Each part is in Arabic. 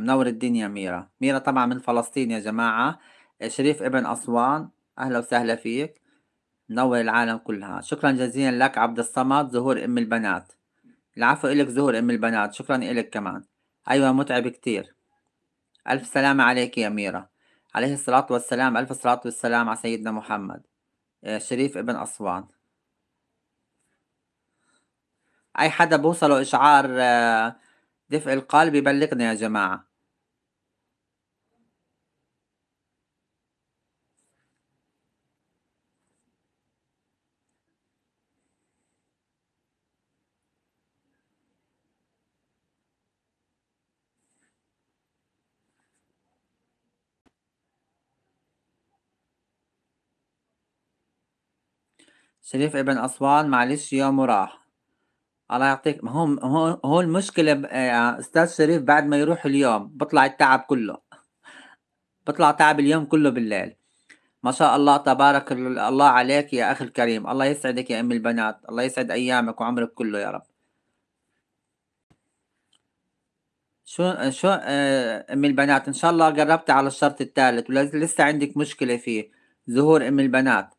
منور الدنيا ميرا ميرا طبعا من فلسطين يا جماعة آه، شريف ابن أسوان أهلا وسهلا فيك منور العالم كلها شكرا جزيلا لك عبد الصمد زهور أم البنات العفو إلك زهور أم البنات شكرا إلك كمان أيوة متعب كتير ألف سلامة عليك يا ميرا عليه الصلاة والسلام ألف صلاة والسلام على سيدنا محمد آه، شريف ابن أسوان أي حدا بوصله إشعار آه، دفء القلب يبلغنا يا جماعة شريف ابن أسوان معلش يا مراح الله يعطيك ما هو هو المشكلة آه، أستاذ شريف بعد ما يروح اليوم بطلع التعب كله بطلع تعب اليوم كله بالليل ما شاء الله تبارك الله عليك يا أخي الكريم الله يسعدك يا أم البنات الله يسعد أيامك وعمرك كله يا رب شو شو آه، أم البنات إن شاء الله قربت على الشرط الثالث ولسه عندك مشكلة فيه ظهور أم البنات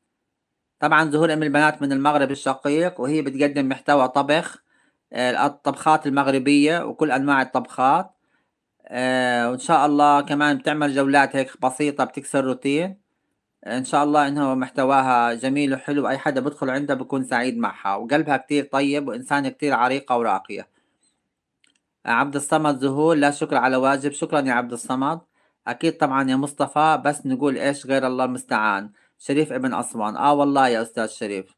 طبعا ظهور ام البنات من المغرب الشقيق وهي بتقدم محتوى طبخ آه، الطبخات المغربية وكل أنواع الطبخات آه، وإن شاء الله كمان بتعمل جولات هيك بسيطة بتكسر روتين آه، إن شاء الله إنه محتواها جميل وحلو أي حدا بدخل عندها بكون سعيد معها وقلبها كتير طيب وإنسانة كتير عريقة وراقية عبد الصمد زهور لا شكر على واجب شكرا يا عبد الصمد أكيد طبعا يا مصطفى بس نقول إيش غير الله المستعان شريف ابن أسوان آه والله يا أستاذ شريف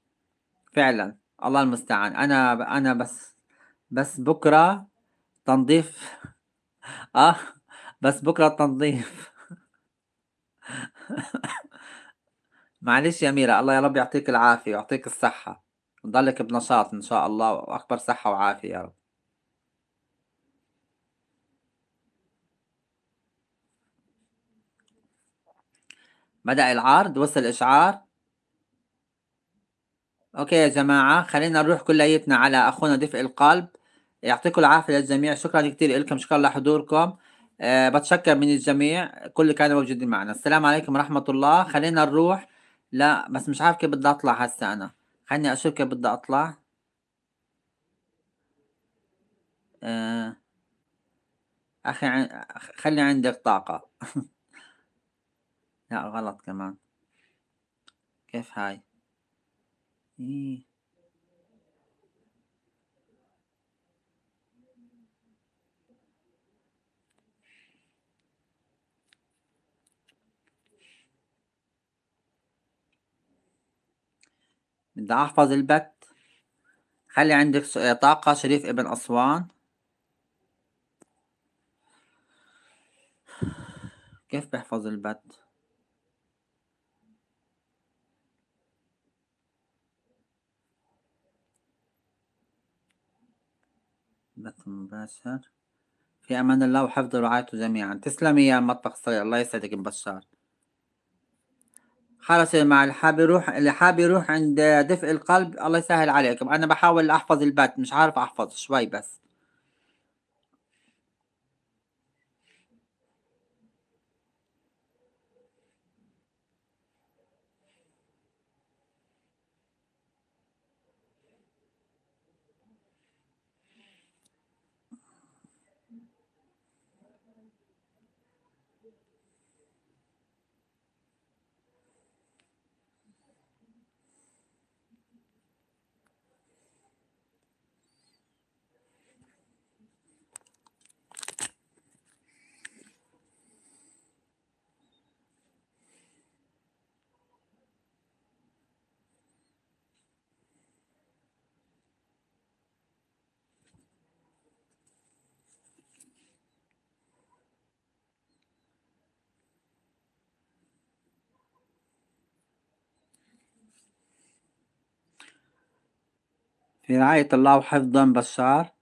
فعلا الله المستعان أنا ب... أنا بس بس بكرة تنظيف آه بس بكرة تنظيف معلش يا أميرة الله يا رب يعطيك العافية ويعطيك الصحة نضلك بنشاط إن شاء الله وأكبر صحة وعافية يا رب بدأ العرض وصل إشعار أوكي يا جماعة خلينا نروح كليتنا على أخونا دفء القلب يعطيكم العافية للجميع شكرا كتير لكم شكرا لحضوركم أه بتشكر من الجميع كل اللي كانوا موجودين معنا السلام عليكم ورحمة الله خلينا نروح لا بس مش عارف كيف بدي أطلع هسا أنا خليني أشوف كيف بدي أطلع أه أخي خلي عندك طاقة لا غلط كمان كيف هاي إيه. بدي احفظ البت خلي عندك طاقة شريف ابن أسوان كيف بحفظ البت بث مباشر في أمان الله وحفظ رعايته جميعا تسلمي يا مطبخ الصغير الله يسعدك بشار خلص مع اللي حاب يروح اللي حاب يروح عند دفء القلب الله يسهل عليكم أنا بحاول أحفظ البث مش عارف أحفظ شوي بس في رعاية الله وحفظا بشار